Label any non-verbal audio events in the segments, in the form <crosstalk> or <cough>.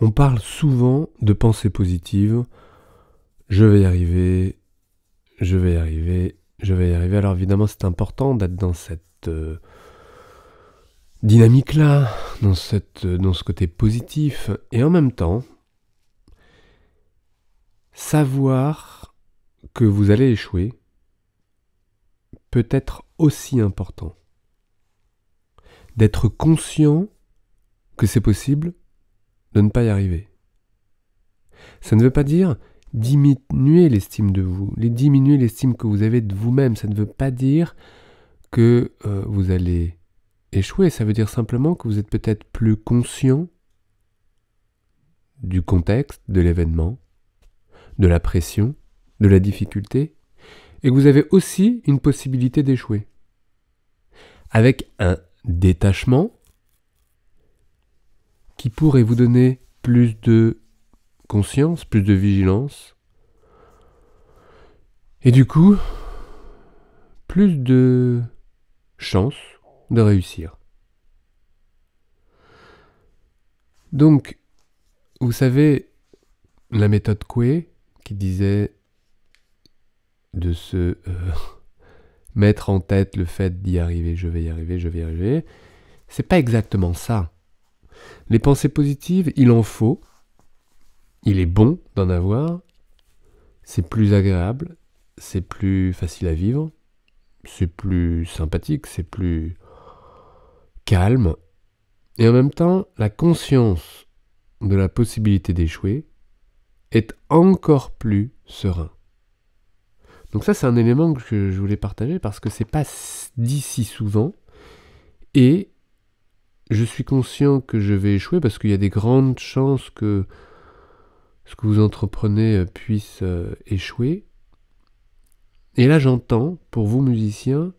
On parle souvent de pensée positive. Je vais y arriver, je vais y arriver, je vais y arriver. Alors évidemment, c'est important d'être dans cette euh, dynamique-là, euh, dans ce côté positif. Et en même temps, savoir que vous allez échouer peut être aussi important. D'être conscient que c'est possible de ne pas y arriver. Ça ne veut pas dire diminuer l'estime de vous, les diminuer l'estime que vous avez de vous-même. Ça ne veut pas dire que euh, vous allez échouer. Ça veut dire simplement que vous êtes peut-être plus conscient du contexte, de l'événement, de la pression, de la difficulté, et que vous avez aussi une possibilité d'échouer. Avec un détachement qui pourrait vous donner plus de conscience, plus de vigilance, et du coup, plus de chance de réussir. Donc, vous savez, la méthode Coué qui disait de se euh, <laughs> mettre en tête le fait d'y arriver, je vais y arriver, je vais y arriver, c'est pas exactement ça. Les pensées positives, il en faut. Il est bon d'en avoir. C'est plus agréable. C'est plus facile à vivre. C'est plus sympathique. C'est plus calme. Et en même temps, la conscience de la possibilité d'échouer est encore plus serein. Donc ça, c'est un élément que je voulais partager parce que c'est pas dit si souvent et je suis conscient que je vais échouer parce qu'il y a des grandes chances que ce que vous entreprenez euh, puisse euh, échouer. Et là, j'entends, pour vous musiciens,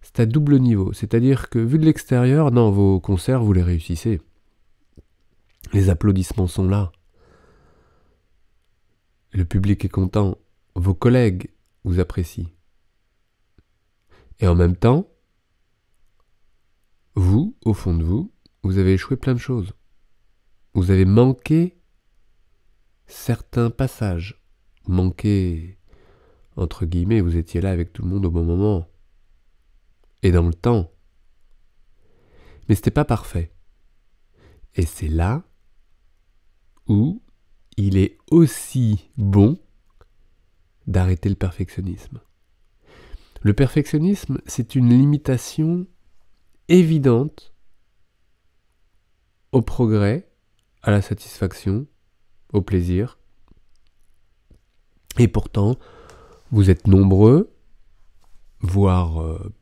c'est à double niveau. C'est-à-dire que vu de l'extérieur, dans vos concerts, vous les réussissez. Les applaudissements sont là. Le public est content. Vos collègues vous apprécient. Et en même temps, vous, au fond de vous, vous avez échoué plein de choses. Vous avez manqué certains passages. Manqué, entre guillemets, vous étiez là avec tout le monde au bon moment. Et dans le temps. Mais ce n'était pas parfait. Et c'est là où il est aussi bon d'arrêter le perfectionnisme. Le perfectionnisme, c'est une limitation évidente au progrès, à la satisfaction, au plaisir. Et pourtant, vous êtes nombreux, voire euh,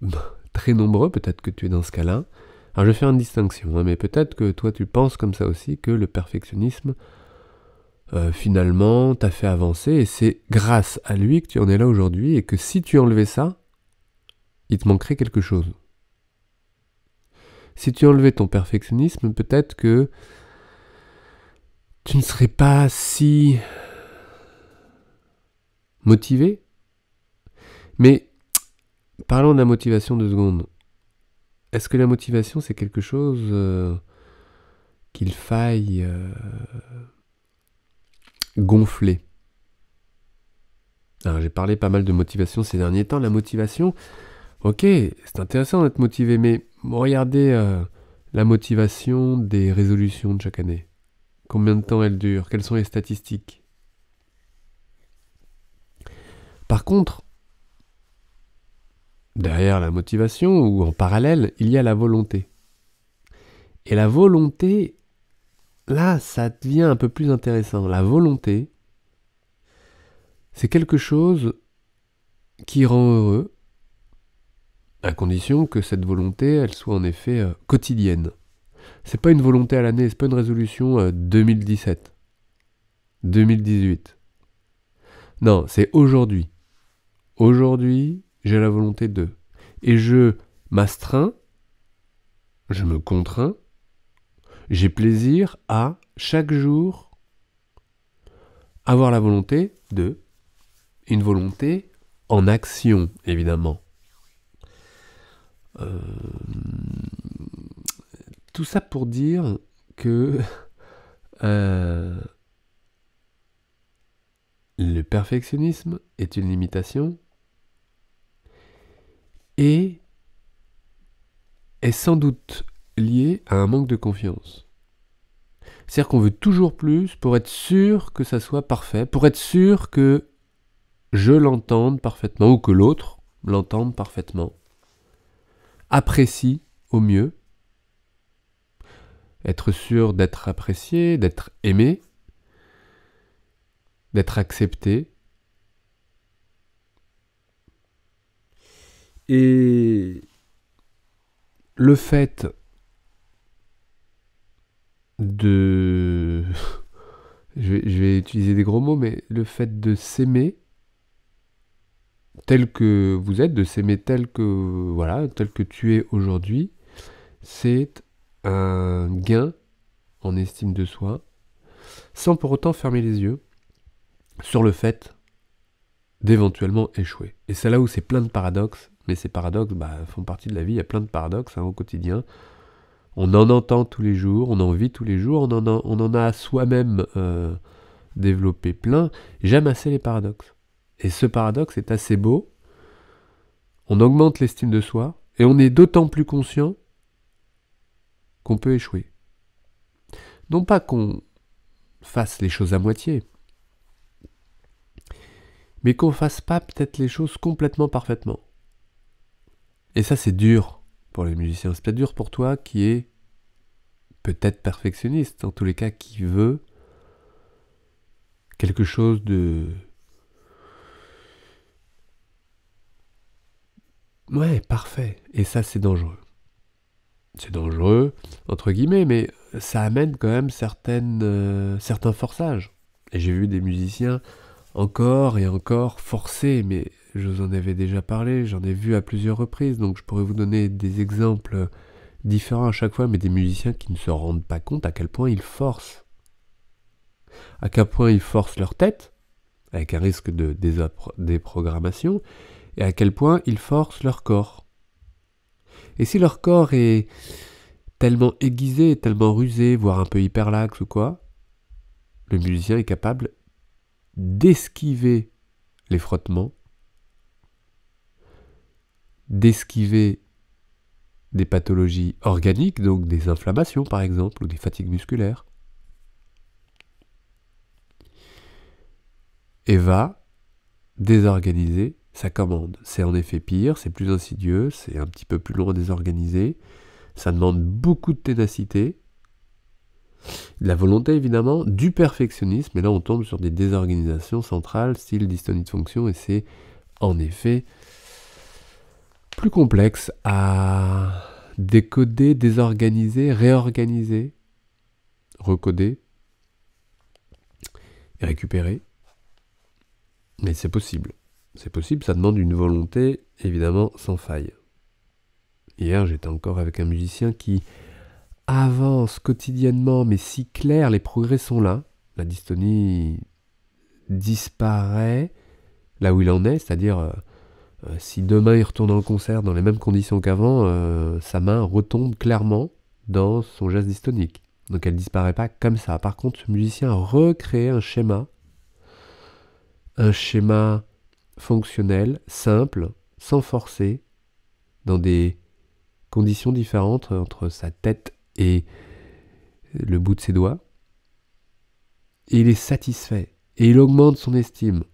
<laughs> très nombreux, peut-être que tu es dans ce cas-là. Alors je fais une distinction, hein, mais peut-être que toi tu penses comme ça aussi que le perfectionnisme, euh, finalement, t'a fait avancer et c'est grâce à lui que tu en es là aujourd'hui et que si tu enlevais ça, il te manquerait quelque chose si tu enlevais ton perfectionnisme, peut-être que tu ne serais pas si motivé. Mais parlons de la motivation de seconde, Est-ce que la motivation, c'est quelque chose euh, qu'il faille euh, gonfler j'ai parlé pas mal de motivation ces derniers temps. La motivation, ok, c'est intéressant d'être motivé, mais regardez euh, la motivation des résolutions de chaque année. Combien de temps elles durent Quelles sont les statistiques Par contre, derrière la motivation ou en parallèle, il y a la volonté. Et la volonté, là, ça devient un peu plus intéressant. La volonté, c'est quelque chose qui rend heureux, à condition que cette volonté, elle soit en effet euh, quotidienne. C'est pas une volonté à l'année, c'est pas une résolution 2017, euh, 2018. Non, c'est aujourd'hui. Aujourd'hui, j'ai la volonté de. Et je m'astreins, je me contrains, j'ai plaisir à, chaque jour, avoir la volonté de. Une volonté en action, évidemment. Euh, tout ça pour dire que <laughs> euh, le perfectionnisme est une limitation et est sans doute lié à un manque de confiance. C'est-à-dire qu'on veut toujours plus pour être sûr que ça soit parfait, pour être sûr que je l'entende parfaitement ou que l'autre l'entende parfaitement apprécie au mieux, être sûr d'être apprécié, d'être aimé, d'être accepté. Et le fait de... <laughs> je, vais, utiliser des gros mots, mais le fait de s'aimer, tel que vous êtes, de s'aimer tel que voilà, tel que tu es aujourd'hui, c'est un gain en estime de soi, sans pour autant fermer les yeux sur le fait d'éventuellement échouer. Et c'est là où c'est plein de paradoxes, mais ces paradoxes bah, font partie de la vie, il y a plein de paradoxes hein, au quotidien. On en entend tous les jours, on en vit tous les jours, on en a, soi-même euh, développé plein. J'aime assez les paradoxes. Et ce paradoxe est assez beau. On augmente l'estime de soi et on est d'autant plus conscient qu'on peut échouer. Non pas qu'on fasse les choses à moitié, mais qu'on fasse pas peut-être les choses complètement parfaitement. Et ça c'est dur pour les musiciens, c'est peut-être dur pour toi qui est peut-être perfectionniste, en tous les cas qui veut quelque chose de Ouais, parfait. Et ça, c'est dangereux. C'est dangereux, entre guillemets, mais ça amène quand même certaines, euh, certains forçages. Et j'ai vu des musiciens encore et encore forcer, mais je vous en avais déjà parlé, j'en ai vu à plusieurs reprises, donc je pourrais vous donner des exemples différents à chaque fois, mais des musiciens qui ne se rendent pas compte à quel point ils forcent. À quel point ils forcent leur tête, avec un risque de déprogrammation, et à quel point ils forcent leur corps. Et si leur corps est tellement aiguisé, tellement rusé, voire un peu hyperlaxe ou quoi, le musicien est capable d'esquiver les frottements, d'esquiver des pathologies organiques, donc des inflammations par exemple, ou des fatigues musculaires. Et va désorganiser ça commande. C'est en effet pire, c'est plus insidieux, c'est un petit peu plus long à désorganiser, ça demande beaucoup de ténacité, de la volonté évidemment, du perfectionnisme, et là on tombe sur des désorganisations centrales, style dystonie de fonction, et c'est en effet plus complexe à décoder, désorganiser, réorganiser, recoder et récupérer. Mais c'est possible. C'est possible, ça demande une volonté évidemment sans faille. Hier, j'étais encore avec un musicien qui avance quotidiennement, mais si clair, les progrès sont là. La dystonie disparaît là où il en est, c'est-à-dire euh, euh, si demain il retourne en concert dans les mêmes conditions qu'avant, euh, sa main retombe clairement dans son geste dystonique. Donc elle disparaît pas comme ça. Par contre, ce musicien a recréé un schéma, un schéma fonctionnel, simple, sans forcer, dans des conditions différentes entre sa tête et le bout de ses doigts. il est satisfait et il augmente son estime.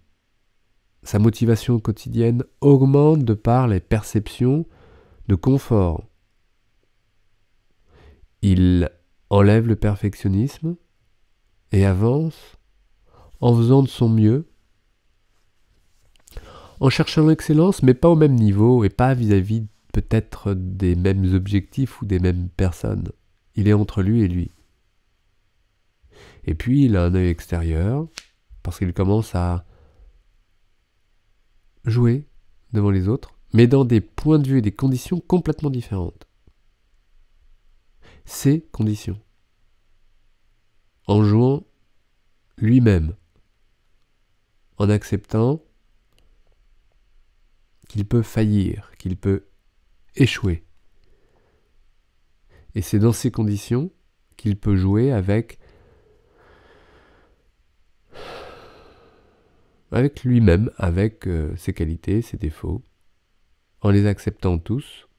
Sa motivation quotidienne augmente de par les perceptions de confort. Il enlève le perfectionnisme et avance en faisant de son mieux en cherchant l'excellence, mais pas au même niveau et pas vis-à-vis peut-être des mêmes objectifs ou des mêmes personnes. Il est entre lui et lui. Et puis il a un œil extérieur, parce qu'il commence à jouer devant les autres, mais dans des points de vue et des conditions complètement différentes. Ses conditions. En jouant lui-même. En acceptant qu'il peut faillir, qu'il peut échouer. Et c'est dans ces conditions qu'il peut jouer avec avec lui-même, avec euh, ses qualités, ses défauts, en les acceptant tous,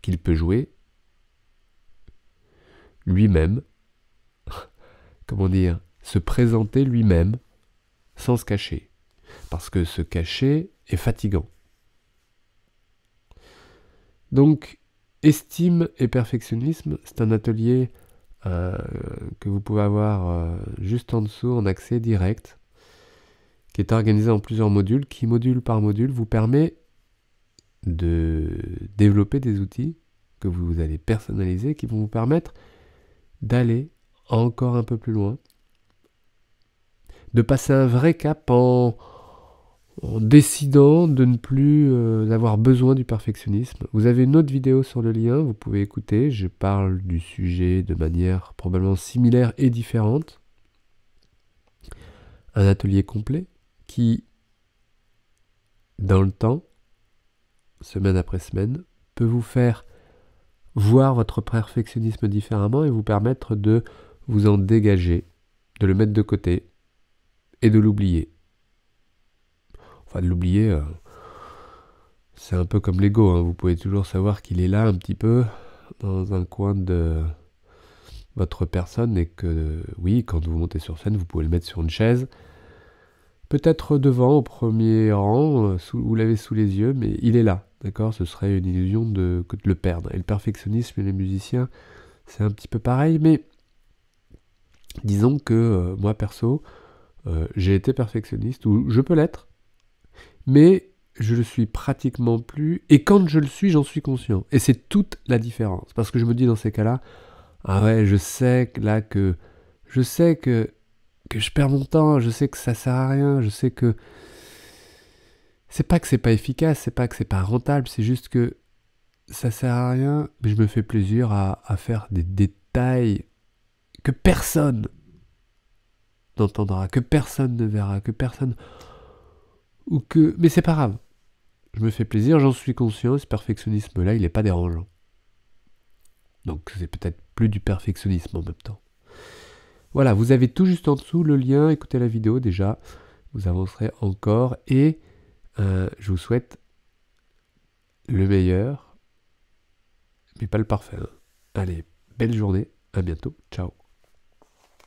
qu'il peut jouer lui-même, <laughs> comment dire, se présenter lui-même sans se cacher. Parce que se cacher est fatigant. Donc, estime et perfectionnisme, c'est un atelier euh, que vous pouvez avoir euh, juste en dessous en accès direct, qui est organisé en plusieurs modules, qui module par module vous permet de développer des outils que vous allez personnaliser, qui vont vous permettre d'aller encore un peu plus loin, de passer un vrai cap en, en décidant de ne plus euh, avoir besoin du perfectionnisme. Vous avez une autre vidéo sur le lien, vous pouvez écouter, je parle du sujet de manière probablement similaire et différente. Un atelier complet qui, dans le temps, semaine après semaine, peut vous faire voir votre perfectionnisme différemment et vous permettre de vous en dégager, de le mettre de côté et de l'oublier de l'oublier, euh. c'est un peu comme l'ego. Hein. Vous pouvez toujours savoir qu'il est là un petit peu dans un coin de votre personne et que, oui, quand vous montez sur scène, vous pouvez le mettre sur une chaise. Peut-être devant, au premier rang, euh, vous l'avez sous les yeux, mais il est là, d'accord Ce serait une illusion de, le perdre. Et le perfectionnisme et les musiciens, c'est un petit peu pareil, mais disons que euh, moi perso, j'ai été perfectionniste, ou je peux l'être, mais je le suis pratiquement plus. Et quand je le suis, j'en suis conscient. Et c'est toute la différence. Parce que je me dis dans ces cas-là, ah ouais, je sais que là que. Je sais que, que je perds mon temps, je sais que ça sert à rien, je sais que. C'est pas que c'est pas efficace, c'est pas que c'est pas rentable, c'est juste que ça sert à rien, mais je me fais plaisir à faire des détails que personne n'entendra, que personne ne verra, que personne que. Mais c'est pas grave. Je me fais plaisir, j'en suis conscient, ce perfectionnisme-là, il n'est pas dérangeant. Donc c'est peut-être plus du perfectionnisme en même temps. Voilà, vous avez tout juste en dessous le lien, écoutez la vidéo déjà, vous avancerez encore et euh, je vous souhaite le meilleur, mais pas le parfait. Hein. Allez, belle journée, à bientôt, ciao